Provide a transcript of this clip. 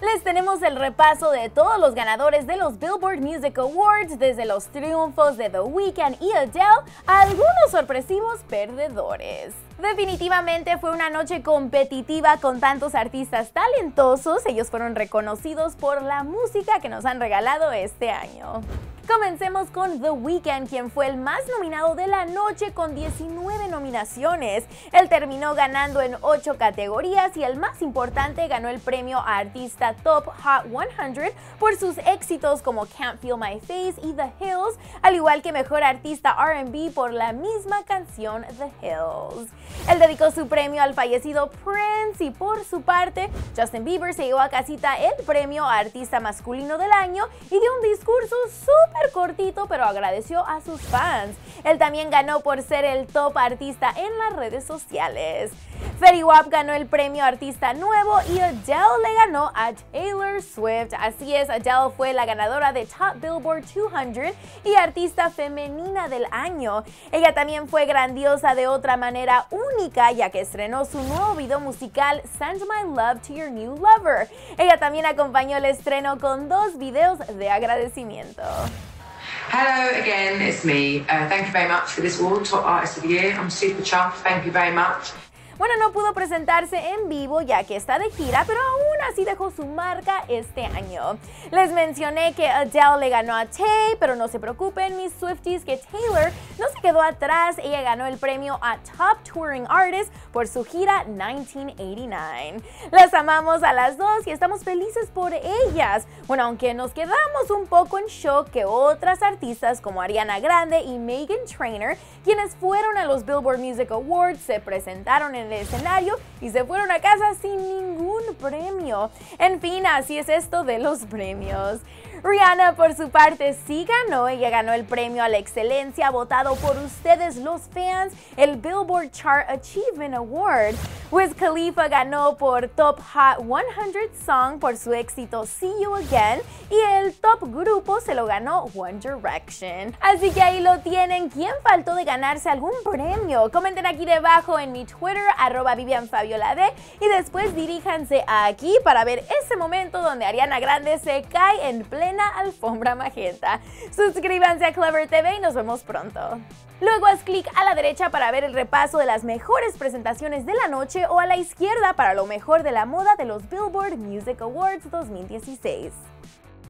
Les tenemos el repaso de todos los ganadores de los Billboard Music Awards, desde los triunfos de The Weeknd y Adele a algunos sorpresivos perdedores. Definitivamente fue una noche competitiva con tantos artistas talentosos, ellos fueron reconocidos por la música que nos han regalado este año. Comencemos con The Weeknd, quien fue el más nominado de la noche con 19 nominaciones. Él terminó ganando en 8 categorías y el más importante ganó el premio Artista Top Hot 100 por sus éxitos como Can't Feel My Face y The Hills, al igual que Mejor Artista RB por la misma canción The Hills. Él dedicó su premio al fallecido Prince y por su parte, Justin Bieber se llevó a casita el premio Artista Masculino del Año y dio un discurso súper cortito, pero agradeció a sus fans. Él también ganó por ser el top artista en las redes sociales. Fetty Wap ganó el premio Artista Nuevo y Adele le ganó a Taylor Swift. Así es, Adele fue la ganadora de Top Billboard 200 y Artista Femenina del Año. Ella también fue grandiosa de otra manera única, ya que estrenó su nuevo video musical Send My Love to Your New Lover. Ella también acompañó el estreno con dos videos de agradecimiento. Hello again, it's me. Uh, thank you very much for this award, Top Artist of the Year. I'm super chuffed. Thank you very much. Bueno, no pudo presentarse en vivo ya que está de gira, pero aún así dejó su marca este año. Les mencioné que Adele le ganó a Tay, pero no se preocupen, mis Swifties, que Taylor no se quedó atrás. Ella ganó el premio a Top Touring Artist por su gira 1989. Las amamos a las dos y estamos felices por ellas. Bueno, aunque nos quedamos un poco en shock que otras artistas como Ariana Grande y Megan Trainor, quienes fueron a los Billboard Music Awards, se presentaron en el escenario y se fueron a casa sin ningún premio. En fin, así es esto de los premios. Rihanna, por su parte, sí ganó. Ella ganó el premio a la excelencia votado por ustedes los fans, el Billboard Chart Achievement Award. Wiz Khalifa ganó por Top Hot 100 Song por su éxito See You Again y el Top Grupo se lo ganó One Direction. Así que ahí lo tienen. ¿Quién faltó de ganarse algún premio? Comenten aquí debajo en mi Twitter, arroba Vivian Fabiola y después diríjanse aquí para ver ese momento donde Ariana Grande se cae en plena alfombra magenta. Suscríbanse a Clever TV y nos vemos pronto. Luego haz clic a la derecha para ver el repaso de las mejores presentaciones de la noche o a la izquierda para lo mejor de la moda de los Billboard Music Awards 2016.